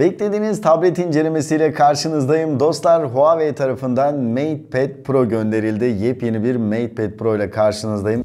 Beklediğiniz tablet incelemesiyle karşınızdayım. Dostlar Huawei tarafından MatePad Pro gönderildi. Yepyeni bir MatePad Pro ile karşınızdayım.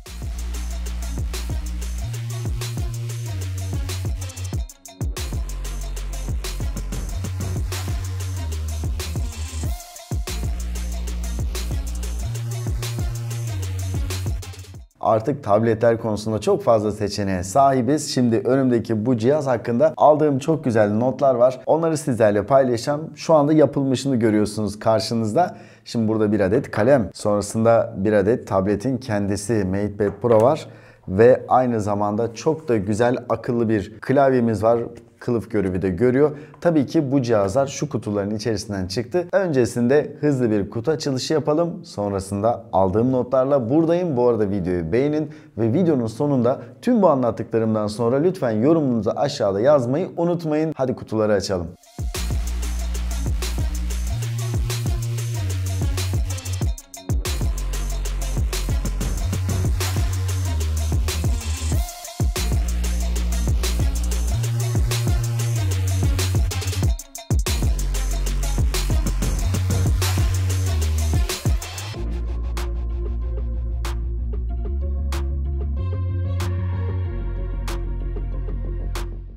artık tabletler konusunda çok fazla seçeneğe sahibiz. Şimdi önümdeki bu cihaz hakkında aldığım çok güzel notlar var. Onları sizlerle paylaşacağım. Şu anda yapılmışını görüyorsunuz karşınızda. Şimdi burada bir adet kalem. Sonrasında bir adet tabletin kendisi MatePad Pro var. Ve aynı zamanda çok da güzel akıllı bir klavyemiz var kılıf görevi de görüyor. Tabii ki bu cihazlar şu kutuların içerisinden çıktı. Öncesinde hızlı bir kutu açılışı yapalım. Sonrasında aldığım notlarla buradayım. Bu arada videoyu beğenin ve videonun sonunda tüm bu anlattıklarımdan sonra lütfen yorumunuzu aşağıda yazmayı unutmayın. Hadi kutuları açalım.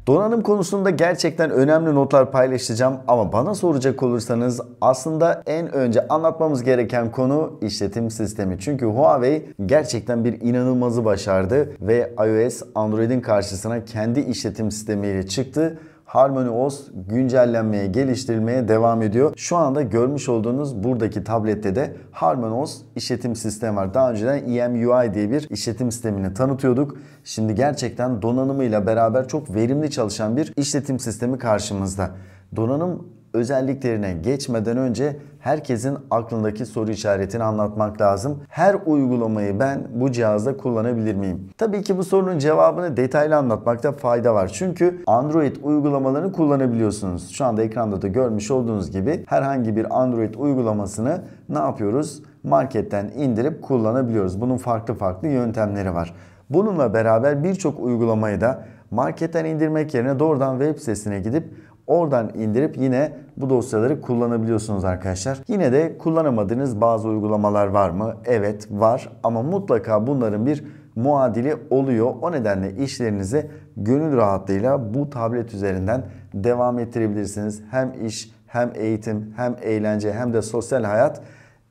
Donanım konusunda gerçekten önemli notlar paylaşacağım ama bana soracak olursanız aslında en önce anlatmamız gereken konu işletim sistemi. Çünkü Huawei gerçekten bir inanılmazı başardı ve iOS Android'in karşısına kendi işletim sistemiyle çıktı HarmonyOS güncellenmeye, geliştirilmeye devam ediyor. Şu anda görmüş olduğunuz buradaki tablette de HarmonyOS işletim sistemi var. Daha önceden EMUI diye bir işletim sistemini tanıtıyorduk. Şimdi gerçekten donanımıyla beraber çok verimli çalışan bir işletim sistemi karşımızda. Donanım özelliklerine geçmeden önce herkesin aklındaki soru işaretini anlatmak lazım. Her uygulamayı ben bu cihazda kullanabilir miyim? Tabii ki bu sorunun cevabını detaylı anlatmakta fayda var. Çünkü Android uygulamalarını kullanabiliyorsunuz. Şu anda ekranda da görmüş olduğunuz gibi herhangi bir Android uygulamasını ne yapıyoruz? Marketten indirip kullanabiliyoruz. Bunun farklı farklı yöntemleri var. Bununla beraber birçok uygulamayı da marketten indirmek yerine doğrudan web sitesine gidip Oradan indirip yine bu dosyaları kullanabiliyorsunuz arkadaşlar. Yine de kullanamadığınız bazı uygulamalar var mı? Evet var ama mutlaka bunların bir muadili oluyor. O nedenle işlerinizi gönül rahatlığıyla bu tablet üzerinden devam ettirebilirsiniz. Hem iş hem eğitim hem eğlence hem de sosyal hayat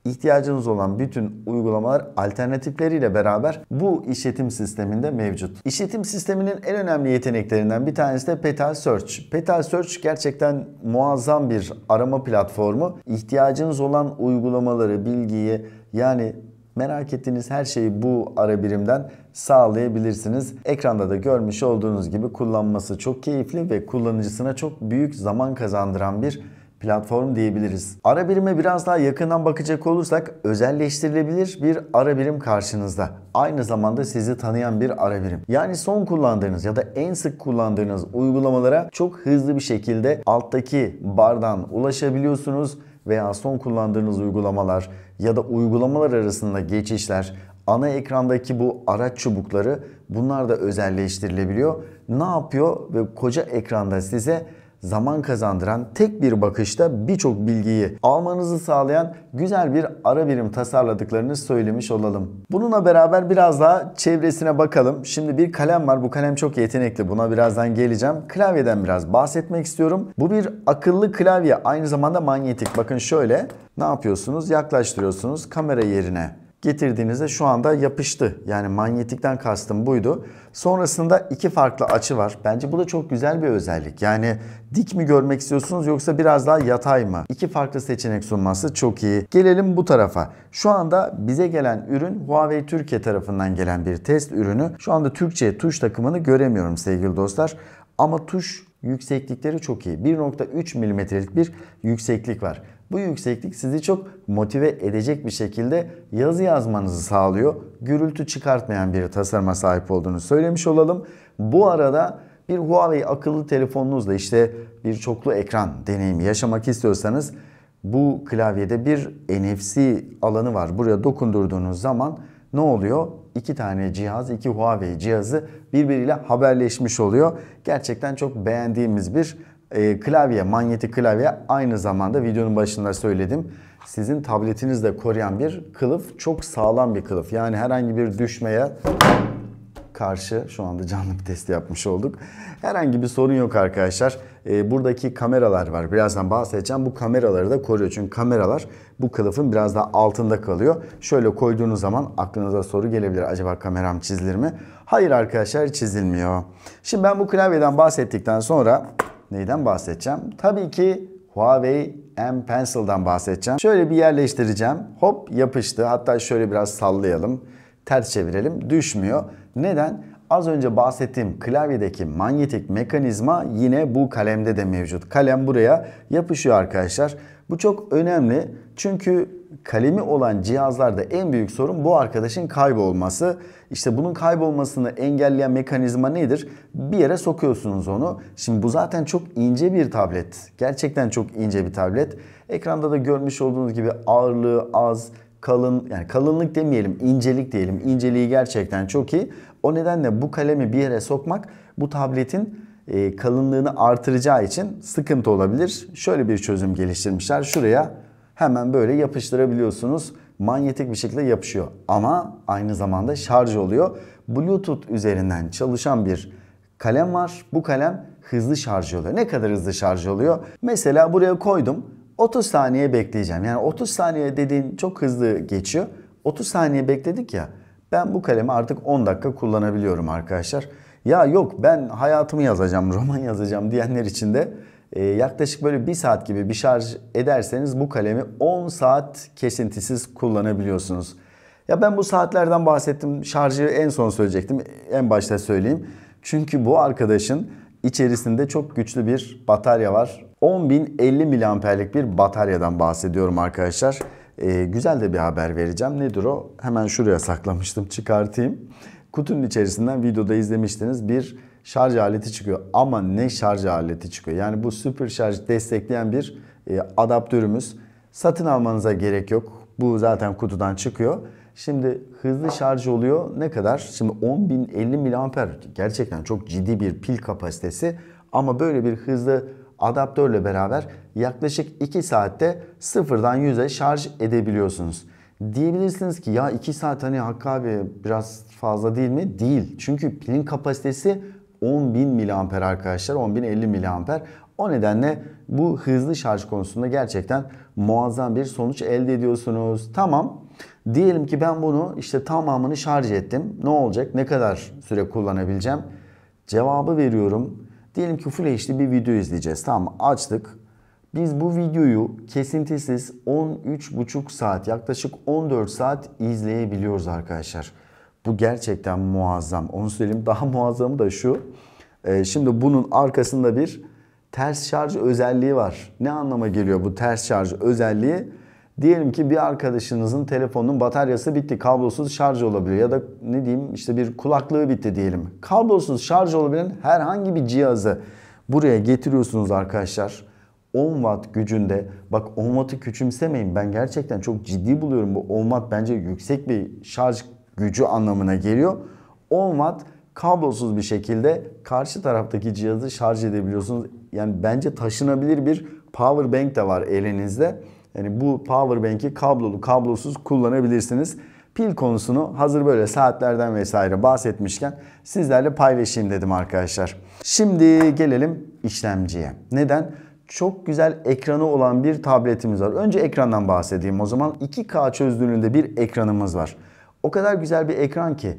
ihtiyacınız olan bütün uygulamalar alternatifleriyle beraber bu işletim sisteminde mevcut. İşletim sisteminin en önemli yeteneklerinden bir tanesi de Petal Search. Petal Search gerçekten muazzam bir arama platformu. İhtiyacınız olan uygulamaları, bilgiyi yani Merak ettiğiniz her şeyi bu ara birimden sağlayabilirsiniz. Ekranda da görmüş olduğunuz gibi kullanması çok keyifli ve kullanıcısına çok büyük zaman kazandıran bir platform diyebiliriz. Ara birime biraz daha yakından bakacak olursak özelleştirilebilir bir ara birim karşınızda. Aynı zamanda sizi tanıyan bir ara birim. Yani son kullandığınız ya da en sık kullandığınız uygulamalara çok hızlı bir şekilde alttaki bardan ulaşabiliyorsunuz veya son kullandığınız uygulamalar ya da uygulamalar arasında geçişler, ana ekrandaki bu araç çubukları bunlar da özelleştirilebiliyor. Ne yapıyor ve koca ekranda size zaman kazandıran tek bir bakışta birçok bilgiyi almanızı sağlayan güzel bir ara birim tasarladıklarını söylemiş olalım. Bununla beraber biraz daha çevresine bakalım. Şimdi bir kalem var. Bu kalem çok yetenekli. Buna birazdan geleceğim. Klavyeden biraz bahsetmek istiyorum. Bu bir akıllı klavye. Aynı zamanda manyetik. Bakın şöyle ne yapıyorsunuz? Yaklaştırıyorsunuz kamera yerine getirdiğinizde şu anda yapıştı. Yani manyetikten kastım buydu. Sonrasında iki farklı açı var. Bence bu da çok güzel bir özellik. Yani dik mi görmek istiyorsunuz yoksa biraz daha yatay mı? İki farklı seçenek sunması çok iyi. Gelelim bu tarafa. Şu anda bize gelen ürün Huawei Türkiye tarafından gelen bir test ürünü. Şu anda Türkçe tuş takımını göremiyorum sevgili dostlar. Ama tuş yükseklikleri çok iyi. 1.3 milimetrelik bir yükseklik var. Bu yükseklik sizi çok motive edecek bir şekilde yazı yazmanızı sağlıyor. Gürültü çıkartmayan bir tasarıma sahip olduğunu söylemiş olalım. Bu arada bir Huawei akıllı telefonunuzla işte bir çoklu ekran deneyimi yaşamak istiyorsanız bu klavyede bir NFC alanı var. Buraya dokundurduğunuz zaman ne oluyor? iki tane cihaz, iki Huawei cihazı birbiriyle haberleşmiş oluyor. Gerçekten çok beğendiğimiz bir e, klavye, manyetik klavye aynı zamanda videonun başında söyledim. Sizin tabletinizde koruyan bir kılıf, çok sağlam bir kılıf. Yani herhangi bir düşmeye karşı şu anda canlı bir test yapmış olduk. Herhangi bir sorun yok arkadaşlar. Ee, buradaki kameralar var. Birazdan bahsedeceğim. Bu kameraları da koruyor. Çünkü kameralar bu kılıfın biraz daha altında kalıyor. Şöyle koyduğunuz zaman aklınıza soru gelebilir. Acaba kameram çizilir mi? Hayır arkadaşlar çizilmiyor. Şimdi ben bu klavyeden bahsettikten sonra neyden bahsedeceğim? Tabii ki Huawei M Pencil'dan bahsedeceğim. Şöyle bir yerleştireceğim. Hop yapıştı. Hatta şöyle biraz sallayalım. Ters çevirelim. Düşmüyor. Neden? Az önce bahsettiğim klavyedeki manyetik mekanizma yine bu kalemde de mevcut. Kalem buraya yapışıyor arkadaşlar. Bu çok önemli çünkü kalemi olan cihazlarda en büyük sorun bu arkadaşın kaybolması. İşte bunun kaybolmasını engelleyen mekanizma nedir? Bir yere sokuyorsunuz onu. Şimdi bu zaten çok ince bir tablet. Gerçekten çok ince bir tablet. Ekranda da görmüş olduğunuz gibi ağırlığı az, kalın yani kalınlık demeyelim incelik diyelim. İnceliği gerçekten çok iyi. O nedenle bu kalemi bir yere sokmak bu tabletin e, kalınlığını artıracağı için sıkıntı olabilir. Şöyle bir çözüm geliştirmişler. Şuraya hemen böyle yapıştırabiliyorsunuz. Manyetik bir şekilde yapışıyor. Ama aynı zamanda şarj oluyor. Bluetooth üzerinden çalışan bir kalem var. Bu kalem hızlı şarj oluyor. Ne kadar hızlı şarj oluyor? Mesela buraya koydum. 30 saniye bekleyeceğim. Yani 30 saniye dediğin çok hızlı geçiyor. 30 saniye bekledik ya. Ben bu kalemi artık 10 dakika kullanabiliyorum arkadaşlar. Ya yok ben hayatımı yazacağım, roman yazacağım diyenler için de e, yaklaşık böyle 1 saat gibi bir şarj ederseniz bu kalemi 10 saat kesintisiz kullanabiliyorsunuz. Ya ben bu saatlerden bahsettim. Şarjı en son söyleyecektim. En başta söyleyeyim. Çünkü bu arkadaşın içerisinde çok güçlü bir batarya var. 10.050 miliamperlik bir bataryadan bahsediyorum arkadaşlar. E, güzel de bir haber vereceğim. Nedir o? Hemen şuraya saklamıştım çıkartayım. Kutunun içerisinden videoda izlemiştiniz bir şarj aleti çıkıyor. Ama ne şarj aleti çıkıyor? Yani bu süper şarj destekleyen bir e, adaptörümüz. Satın almanıza gerek yok. Bu zaten kutudan çıkıyor. Şimdi hızlı şarj oluyor. Ne kadar? Şimdi 10.050 mAh gerçekten çok ciddi bir pil kapasitesi. Ama böyle bir hızlı adaptörle beraber yaklaşık 2 saatte sıfırdan 100'e şarj edebiliyorsunuz. Diyebilirsiniz ki ya 2 saat hani Hakkı abi biraz fazla değil mi? Değil. Çünkü pilin kapasitesi 10.000 mAh arkadaşlar. 10.050 mAh. O nedenle bu hızlı şarj konusunda gerçekten muazzam bir sonuç elde ediyorsunuz. Tamam. Diyelim ki ben bunu işte tamamını şarj ettim. Ne olacak? Ne kadar süre kullanabileceğim? Cevabı veriyorum. Diyelim ki Full HD bir video izleyeceğiz. Tamam açtık. Biz bu videoyu kesintisiz 13,5 saat yaklaşık 14 saat izleyebiliyoruz arkadaşlar. Bu gerçekten muazzam. Onu söyleyeyim daha muazzamı da şu. Ee, şimdi bunun arkasında bir ters şarj özelliği var. Ne anlama geliyor bu ters şarj özelliği? Diyelim ki bir arkadaşınızın telefonunun bataryası bitti. Kablosuz şarj olabilir ya da ne diyeyim işte bir kulaklığı bitti diyelim. Kablosuz şarj olabilen herhangi bir cihazı buraya getiriyorsunuz arkadaşlar. 10 watt gücünde bak 10 wattı küçümsemeyin ben gerçekten çok ciddi buluyorum bu 10 watt bence yüksek bir şarj gücü anlamına geliyor. 10 watt kablosuz bir şekilde karşı taraftaki cihazı şarj edebiliyorsunuz. Yani bence taşınabilir bir power bank de var elinizde. Yani bu power bank'i kablolu kablosuz kullanabilirsiniz. Pil konusunu hazır böyle saatlerden vesaire bahsetmişken sizlerle paylaşayım dedim arkadaşlar. Şimdi gelelim işlemciye. Neden? çok güzel ekranı olan bir tabletimiz var. Önce ekrandan bahsedeyim o zaman. 2K çözünürlüğünde bir ekranımız var. O kadar güzel bir ekran ki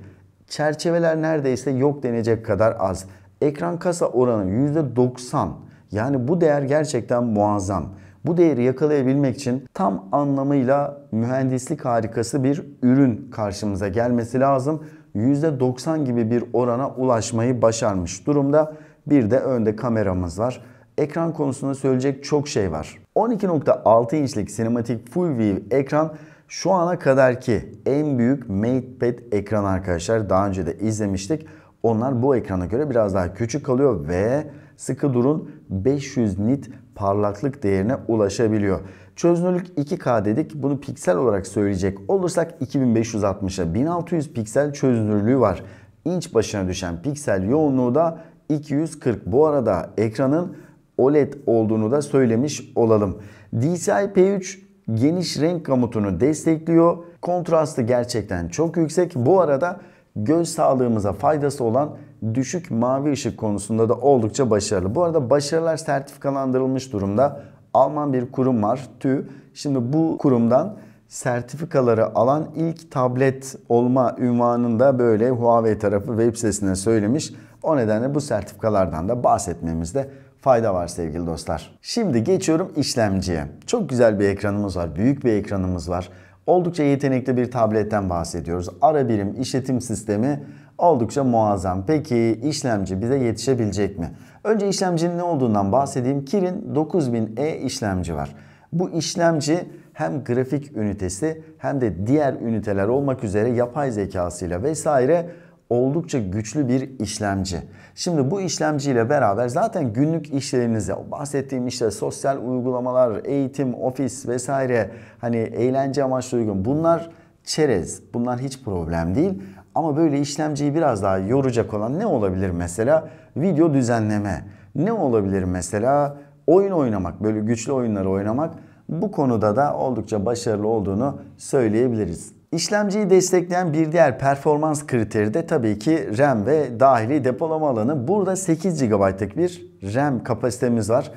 çerçeveler neredeyse yok denecek kadar az. Ekran kasa oranı %90. Yani bu değer gerçekten muazzam. Bu değeri yakalayabilmek için tam anlamıyla mühendislik harikası bir ürün karşımıza gelmesi lazım. %90 gibi bir orana ulaşmayı başarmış durumda. Bir de önde kameramız var. Ekran konusunda söyleyecek çok şey var. 12.6 inçlik sinematik full view ekran şu ana kadarki en büyük MatePad ekran arkadaşlar. Daha önce de izlemiştik. Onlar bu ekrana göre biraz daha küçük kalıyor ve sıkı durun 500 nit parlaklık değerine ulaşabiliyor. Çözünürlük 2K dedik. Bunu piksel olarak söyleyecek olursak 2560'a 1600 piksel çözünürlüğü var. İnç başına düşen piksel yoğunluğu da 240. Bu arada ekranın OLED olduğunu da söylemiş olalım. DCI-P3 geniş renk gamutunu destekliyor. Kontrastı gerçekten çok yüksek. Bu arada göz sağlığımıza faydası olan düşük mavi ışık konusunda da oldukça başarılı. Bu arada başarılar sertifikalandırılmış durumda. Alman bir kurum var TÜ. Şimdi bu kurumdan sertifikaları alan ilk tablet olma ünvanında böyle Huawei tarafı web sitesine söylemiş. O nedenle bu sertifikalardan da bahsetmemizde fayda var sevgili dostlar. Şimdi geçiyorum işlemciye. Çok güzel bir ekranımız var. Büyük bir ekranımız var. Oldukça yetenekli bir tabletten bahsediyoruz. Ara birim işletim sistemi oldukça muazzam. Peki işlemci bize yetişebilecek mi? Önce işlemcinin ne olduğundan bahsedeyim. Kirin 9000E işlemci var. Bu işlemci hem grafik ünitesi hem de diğer üniteler olmak üzere yapay zekasıyla vesaire oldukça güçlü bir işlemci. Şimdi bu işlemciyle beraber zaten günlük işlerinize bahsettiğim işte sosyal uygulamalar, eğitim, ofis vesaire hani eğlence amaçlı uygun bunlar çerez. Bunlar hiç problem değil. Ama böyle işlemciyi biraz daha yoracak olan ne olabilir mesela? Video düzenleme. Ne olabilir mesela? Oyun oynamak, böyle güçlü oyunları oynamak. Bu konuda da oldukça başarılı olduğunu söyleyebiliriz. İşlemciyi destekleyen bir diğer performans kriteri de tabii ki RAM ve dahili depolama alanı. Burada 8 GB'lık bir RAM kapasitemiz var.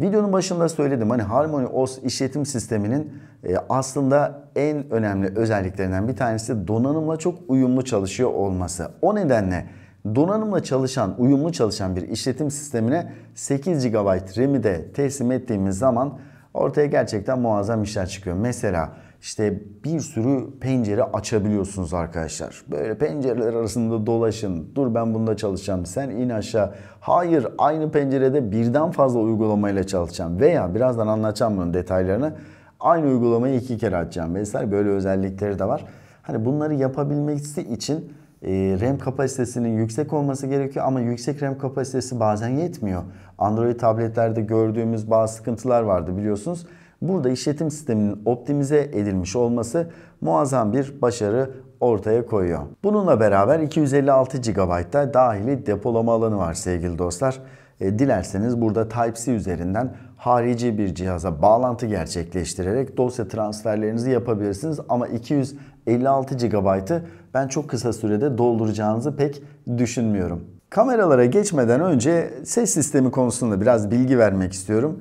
Videonun başında söyledim hani Harmony OS işletim sisteminin e, aslında en önemli özelliklerinden bir tanesi donanımla çok uyumlu çalışıyor olması. O nedenle donanımla çalışan, uyumlu çalışan bir işletim sistemine 8 GB RAM'i de teslim ettiğimiz zaman ortaya gerçekten muazzam işler çıkıyor. Mesela işte bir sürü pencere açabiliyorsunuz arkadaşlar. Böyle pencereler arasında dolaşın. Dur ben bunda çalışacağım. Sen in aşağı. Hayır aynı pencerede birden fazla uygulamayla çalışacağım. Veya birazdan anlatacağım bunun detaylarını. Aynı uygulamayı iki kere açacağım vesaire. Böyle özellikleri de var. Hani bunları yapabilmesi için e, RAM kapasitesinin yüksek olması gerekiyor ama yüksek RAM kapasitesi bazen yetmiyor. Android tabletlerde gördüğümüz bazı sıkıntılar vardı biliyorsunuz. Burada işletim sisteminin optimize edilmiş olması muazzam bir başarı ortaya koyuyor. Bununla beraber 256 da dahili depolama alanı var sevgili dostlar. E, dilerseniz burada Type-C üzerinden harici bir cihaza bağlantı gerçekleştirerek dosya transferlerinizi yapabilirsiniz. Ama 256 GB'ı ben çok kısa sürede dolduracağınızı pek düşünmüyorum. Kameralara geçmeden önce ses sistemi konusunda biraz bilgi vermek istiyorum.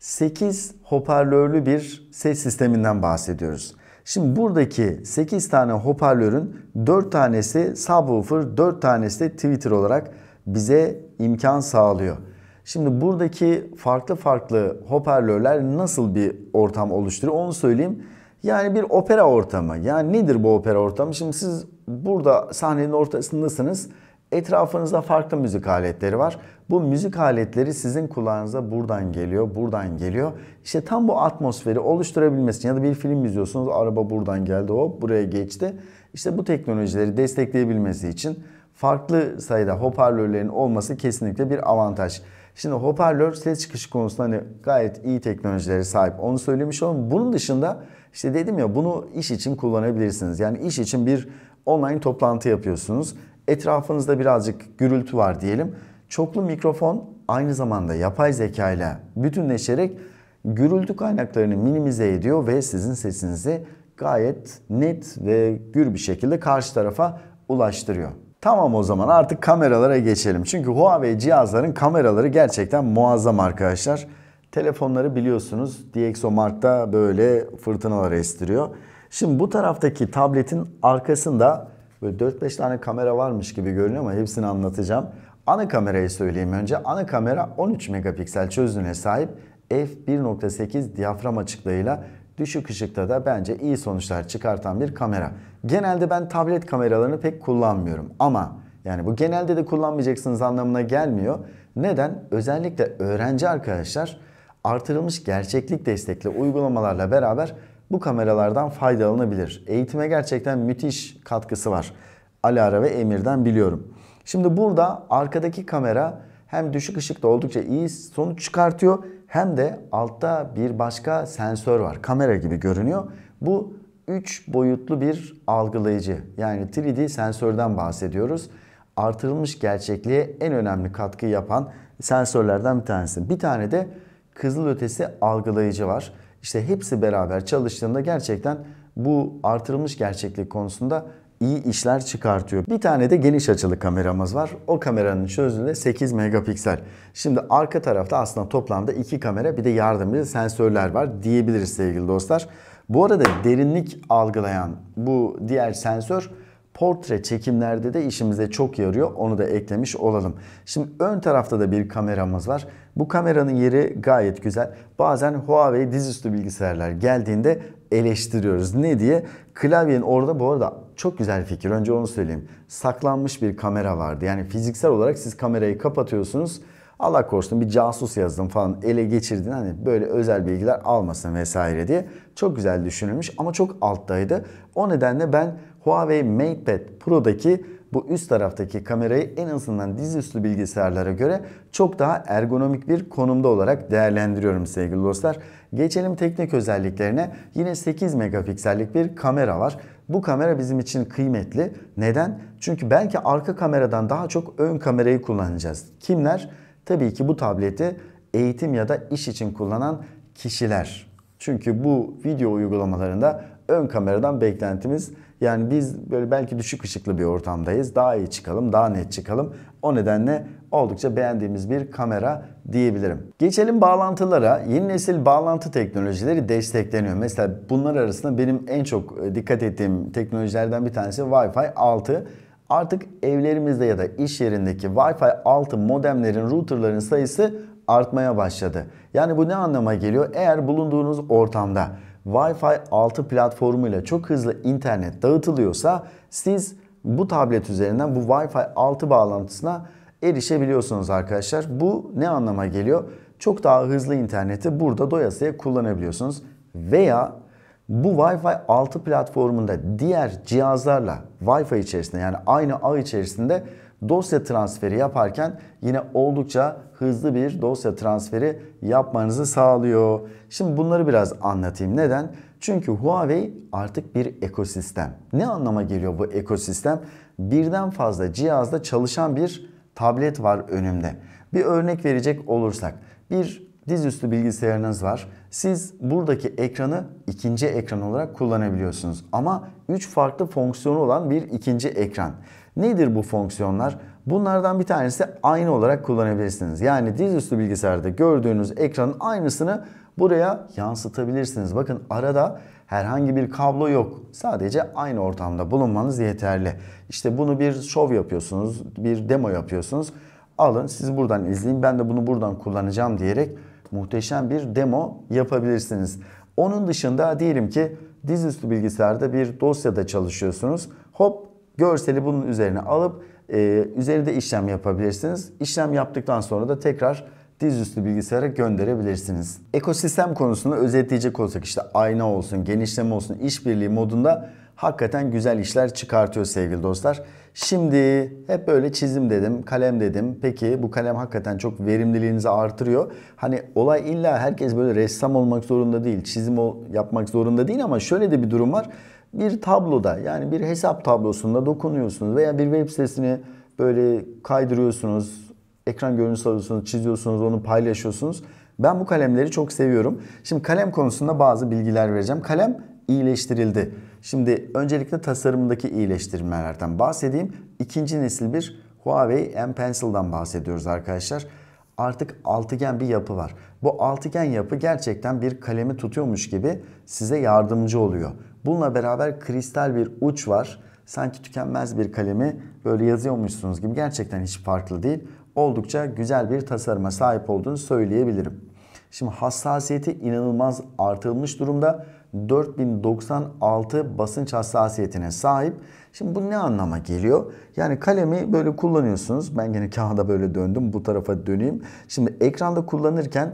8 hoparlörlü bir ses sisteminden bahsediyoruz. Şimdi buradaki 8 tane hoparlörün 4 tanesi subwoofer, 4 tanesi de tweeter olarak bize imkan sağlıyor. Şimdi buradaki farklı farklı hoparlörler nasıl bir ortam oluşturuyor onu söyleyeyim. Yani bir opera ortamı. Yani nedir bu opera ortamı? Şimdi siz burada sahnenin ortasındasınız. Etrafınızda farklı müzik aletleri var. Bu müzik aletleri sizin kulağınıza buradan geliyor, buradan geliyor. İşte tam bu atmosferi oluşturabilmesi için ya da bir film izliyorsunuz araba buradan geldi hop buraya geçti. İşte bu teknolojileri destekleyebilmesi için farklı sayıda hoparlörlerin olması kesinlikle bir avantaj. Şimdi hoparlör ses çıkışı konusunda hani gayet iyi teknolojilere sahip. Onu söylemiş olalım. Bunun dışında işte dedim ya bunu iş için kullanabilirsiniz. Yani iş için bir online toplantı yapıyorsunuz etrafınızda birazcık gürültü var diyelim. Çoklu mikrofon aynı zamanda yapay zeka ile bütünleşerek gürültü kaynaklarını minimize ediyor ve sizin sesinizi gayet net ve gür bir şekilde karşı tarafa ulaştırıyor. Tamam o zaman artık kameralara geçelim. Çünkü Huawei cihazların kameraları gerçekten muazzam arkadaşlar. Telefonları biliyorsunuz DxOMark'ta böyle fırtınalar estiriyor. Şimdi bu taraftaki tabletin arkasında Böyle 4-5 tane kamera varmış gibi görünüyor ama hepsini anlatacağım. Ana kamerayı söyleyeyim önce. Ana kamera 13 megapiksel çözünürlüğe sahip f1.8 diyafram açıklığıyla düşük ışıkta da bence iyi sonuçlar çıkartan bir kamera. Genelde ben tablet kameralarını pek kullanmıyorum ama yani bu genelde de kullanmayacaksınız anlamına gelmiyor. Neden? Özellikle öğrenci arkadaşlar artırılmış gerçeklik destekli uygulamalarla beraber bu kameralardan faydalanabilir. Eğitime gerçekten müthiş katkısı var. Alara ve Emir'den biliyorum. Şimdi burada arkadaki kamera hem düşük ışıkta oldukça iyi sonuç çıkartıyor hem de altta bir başka sensör var. Kamera gibi görünüyor. Bu 3 boyutlu bir algılayıcı yani 3D sensörden bahsediyoruz. Artırılmış gerçekliğe en önemli katkı yapan sensörlerden bir tanesi. Bir tane de kızılötesi algılayıcı var. İşte hepsi beraber çalıştığında gerçekten bu artırılmış gerçeklik konusunda iyi işler çıkartıyor. Bir tane de geniş açılı kameramız var. O kameranın çözünürlüğü 8 megapiksel. Şimdi arka tarafta aslında toplamda iki kamera bir de yardımcı sensörler var diyebiliriz sevgili dostlar. Bu arada derinlik algılayan bu diğer sensör portre çekimlerde de işimize çok yarıyor. Onu da eklemiş olalım. Şimdi ön tarafta da bir kameramız var. Bu kameranın yeri gayet güzel. Bazen Huawei dizüstü bilgisayarlar geldiğinde eleştiriyoruz. Ne diye? Klavyenin orada bu arada çok güzel fikir. Önce onu söyleyeyim. Saklanmış bir kamera vardı. Yani fiziksel olarak siz kamerayı kapatıyorsunuz. Allah korusun bir casus yazdım falan ele geçirdin hani böyle özel bilgiler almasın vesaire diye. Çok güzel düşünülmüş ama çok alttaydı. O nedenle ben Huawei MatePad Pro'daki bu üst taraftaki kamerayı en azından dizüstü bilgisayarlara göre çok daha ergonomik bir konumda olarak değerlendiriyorum sevgili dostlar. Geçelim teknik özelliklerine. Yine 8 megapiksellik bir kamera var. Bu kamera bizim için kıymetli. Neden? Çünkü belki arka kameradan daha çok ön kamerayı kullanacağız. Kimler? Tabii ki bu tableti eğitim ya da iş için kullanan kişiler. Çünkü bu video uygulamalarında ön kameradan beklentimiz yani biz böyle belki düşük ışıklı bir ortamdayız. Daha iyi çıkalım, daha net çıkalım. O nedenle oldukça beğendiğimiz bir kamera diyebilirim. Geçelim bağlantılara. Yeni nesil bağlantı teknolojileri destekleniyor. Mesela bunlar arasında benim en çok e, dikkat ettiğim teknolojilerden bir tanesi Wi-Fi 6. Artık evlerimizde ya da iş yerindeki Wi-Fi 6 modemlerin, routerların sayısı artmaya başladı. Yani bu ne anlama geliyor? Eğer bulunduğunuz ortamda Wi-Fi 6 platformuyla çok hızlı internet dağıtılıyorsa siz bu tablet üzerinden bu Wi-Fi 6 bağlantısına erişebiliyorsunuz arkadaşlar. Bu ne anlama geliyor? Çok daha hızlı interneti burada doyasıya kullanabiliyorsunuz. Veya bu Wi-Fi 6 platformunda diğer cihazlarla Wi-Fi içerisinde yani aynı ağ içerisinde dosya transferi yaparken yine oldukça hızlı bir dosya transferi yapmanızı sağlıyor. Şimdi bunları biraz anlatayım. Neden? Çünkü Huawei artık bir ekosistem. Ne anlama geliyor bu ekosistem? Birden fazla cihazda çalışan bir tablet var önümde. Bir örnek verecek olursak bir dizüstü bilgisayarınız var. Siz buradaki ekranı ikinci ekran olarak kullanabiliyorsunuz. Ama 3 farklı fonksiyonu olan bir ikinci ekran. Nedir bu fonksiyonlar? Bunlardan bir tanesi aynı olarak kullanabilirsiniz. Yani dizüstü bilgisayarda gördüğünüz ekranın aynısını buraya yansıtabilirsiniz. Bakın arada herhangi bir kablo yok. Sadece aynı ortamda bulunmanız yeterli. İşte bunu bir show yapıyorsunuz, bir demo yapıyorsunuz. Alın siz buradan izleyin ben de bunu buradan kullanacağım diyerek muhteşem bir demo yapabilirsiniz. Onun dışında diyelim ki dizüstü bilgisayarda bir dosyada çalışıyorsunuz. Hop Görseli bunun üzerine alıp e, üzerinde işlem yapabilirsiniz. İşlem yaptıktan sonra da tekrar dizüstü bilgisayara gönderebilirsiniz. Ekosistem konusunu özetleyecek olsak işte ayna olsun, genişleme olsun, işbirliği modunda hakikaten güzel işler çıkartıyor sevgili dostlar. Şimdi hep böyle çizim dedim, kalem dedim. Peki bu kalem hakikaten çok verimliliğinizi artırıyor. Hani olay illa herkes böyle ressam olmak zorunda değil, çizim yapmak zorunda değil ama şöyle de bir durum var bir tabloda yani bir hesap tablosunda dokunuyorsunuz veya bir web sitesini böyle kaydırıyorsunuz, ekran görüntüsü alıyorsunuz, çiziyorsunuz, onu paylaşıyorsunuz. Ben bu kalemleri çok seviyorum. Şimdi kalem konusunda bazı bilgiler vereceğim. Kalem iyileştirildi. Şimdi öncelikle tasarımdaki iyileştirmelerden bahsedeyim. İkinci nesil bir Huawei M-Pencil'dan bahsediyoruz arkadaşlar. Artık altıgen bir yapı var. Bu altıgen yapı gerçekten bir kalemi tutuyormuş gibi size yardımcı oluyor. Bununla beraber kristal bir uç var. Sanki tükenmez bir kalemi böyle yazıyormuşsunuz gibi gerçekten hiç farklı değil. Oldukça güzel bir tasarıma sahip olduğunu söyleyebilirim. Şimdi hassasiyeti inanılmaz artılmış durumda. 4096 basınç hassasiyetine sahip. Şimdi bu ne anlama geliyor? Yani kalemi böyle kullanıyorsunuz. Ben yine kağıda böyle döndüm. Bu tarafa döneyim. Şimdi ekranda kullanırken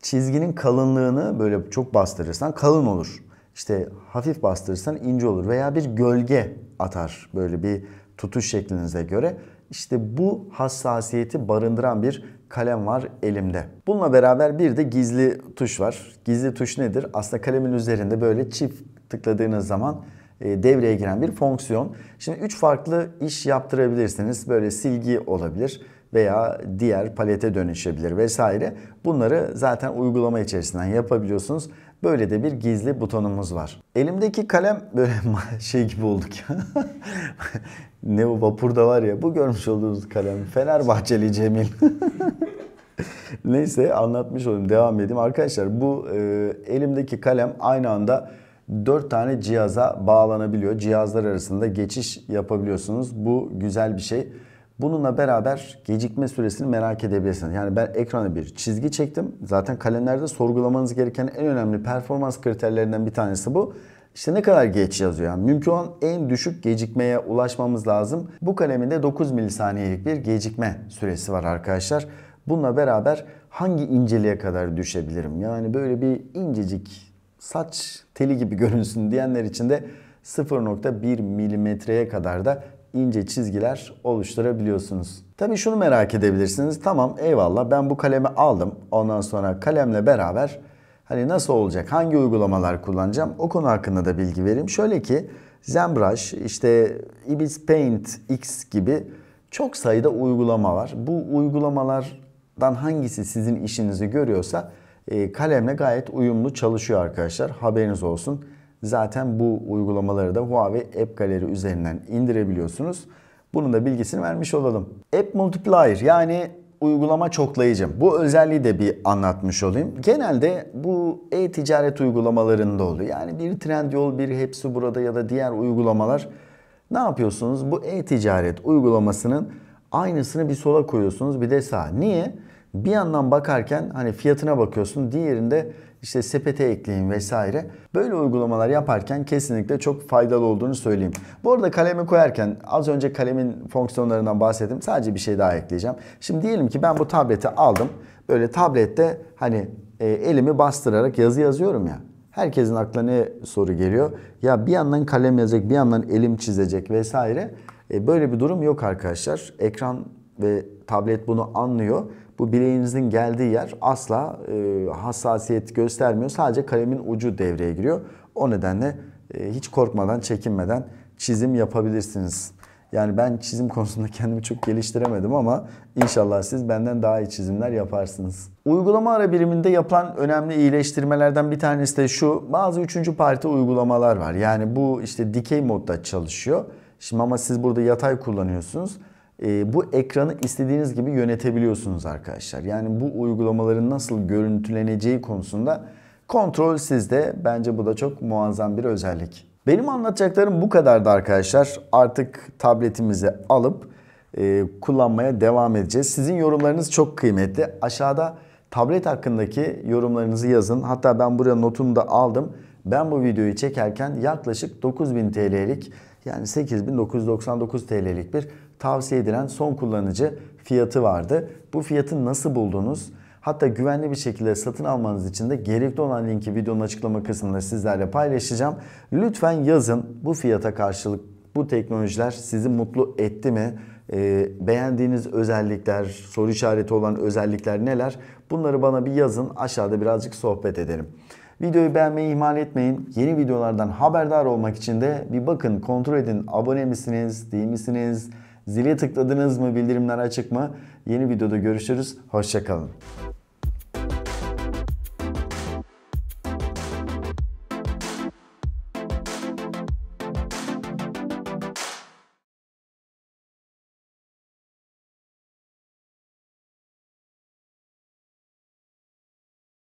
çizginin kalınlığını böyle çok bastırırsan kalın olur işte hafif bastırırsan ince olur veya bir gölge atar böyle bir tutuş şeklinize göre. İşte bu hassasiyeti barındıran bir kalem var elimde. Bununla beraber bir de gizli tuş var. Gizli tuş nedir? Aslında kalemin üzerinde böyle çift tıkladığınız zaman e, devreye giren bir fonksiyon. Şimdi üç farklı iş yaptırabilirsiniz. Böyle silgi olabilir veya diğer palete dönüşebilir vesaire. Bunları zaten uygulama içerisinden yapabiliyorsunuz. Böyle de bir gizli butonumuz var. Elimdeki kalem böyle şey gibi olduk ya. ne o vapurda var ya bu görmüş olduğunuz kalem Fenerbahçeli Cemil. Neyse anlatmış olayım devam edeyim. Arkadaşlar bu e, elimdeki kalem aynı anda 4 tane cihaza bağlanabiliyor. Cihazlar arasında geçiş yapabiliyorsunuz. Bu güzel bir şey. Bununla beraber gecikme süresini merak edebilirsiniz. Yani ben ekrana bir çizgi çektim. Zaten kalemlerde sorgulamanız gereken en önemli performans kriterlerinden bir tanesi bu. İşte ne kadar geç yazıyor. Yani mümkün olan en düşük gecikmeye ulaşmamız lazım. Bu kalemin 9 milisaniyelik bir gecikme süresi var arkadaşlar. Bununla beraber hangi inceliğe kadar düşebilirim? Yani böyle bir incecik saç teli gibi görünsün diyenler için de 0.1 milimetreye kadar da ince çizgiler oluşturabiliyorsunuz. Tabii şunu merak edebilirsiniz. Tamam eyvallah ben bu kalemi aldım. Ondan sonra kalemle beraber hani nasıl olacak? Hangi uygulamalar kullanacağım? O konu hakkında da bilgi vereyim. Şöyle ki ZenBrush, işte Ibis Paint X gibi çok sayıda uygulama var. Bu uygulamalardan hangisi sizin işinizi görüyorsa e, kalemle gayet uyumlu çalışıyor arkadaşlar. Haberiniz olsun. Zaten bu uygulamaları da Huawei App Gallery üzerinden indirebiliyorsunuz. Bunun da bilgisini vermiş olalım. App Multiplier yani uygulama çoklayıcı. Bu özelliği de bir anlatmış olayım. Genelde bu e-ticaret uygulamalarında oluyor. Yani bir Trendyol, bir Hepsi Burada ya da diğer uygulamalar ne yapıyorsunuz? Bu e-ticaret uygulamasının aynısını bir sola koyuyorsunuz bir de sağa. Niye? bir yandan bakarken hani fiyatına bakıyorsun. Diğerinde işte sepete ekleyin vesaire. Böyle uygulamalar yaparken kesinlikle çok faydalı olduğunu söyleyeyim. Bu arada kalemi koyarken az önce kalemin fonksiyonlarından bahsettim. Sadece bir şey daha ekleyeceğim. Şimdi diyelim ki ben bu tableti aldım. Böyle tablette hani e, elimi bastırarak yazı yazıyorum ya. Herkesin aklına ne soru geliyor? Ya bir yandan kalem yazacak, bir yandan elim çizecek vesaire. E, böyle bir durum yok arkadaşlar. Ekran ve tablet bunu anlıyor bu bileğinizin geldiği yer asla e, hassasiyet göstermiyor. Sadece kalemin ucu devreye giriyor. O nedenle e, hiç korkmadan, çekinmeden çizim yapabilirsiniz. Yani ben çizim konusunda kendimi çok geliştiremedim ama inşallah siz benden daha iyi çizimler yaparsınız. Uygulama ara biriminde yapılan önemli iyileştirmelerden bir tanesi de şu. Bazı üçüncü parti uygulamalar var. Yani bu işte dikey modda çalışıyor. Şimdi ama siz burada yatay kullanıyorsunuz e, bu ekranı istediğiniz gibi yönetebiliyorsunuz arkadaşlar. Yani bu uygulamaların nasıl görüntüleneceği konusunda kontrol sizde. Bence bu da çok muazzam bir özellik. Benim anlatacaklarım bu kadardı arkadaşlar. Artık tabletimizi alıp e, kullanmaya devam edeceğiz. Sizin yorumlarınız çok kıymetli. Aşağıda tablet hakkındaki yorumlarınızı yazın. Hatta ben buraya notumu da aldım. Ben bu videoyu çekerken yaklaşık 9000 TL'lik yani 8999 TL'lik bir tavsiye edilen son kullanıcı fiyatı vardı. Bu fiyatı nasıl buldunuz? Hatta güvenli bir şekilde satın almanız için de gerekli olan linki videonun açıklama kısmında sizlerle paylaşacağım. Lütfen yazın bu fiyata karşılık bu teknolojiler sizi mutlu etti mi? E, beğendiğiniz özellikler, soru işareti olan özellikler neler? Bunları bana bir yazın aşağıda birazcık sohbet edelim. Videoyu beğenmeyi ihmal etmeyin. Yeni videolardan haberdar olmak için de bir bakın kontrol edin abone misiniz, değil misiniz? Zili tıkladınız mı? Bildirimler açık mı? Yeni videoda görüşürüz. Hoşçakalın.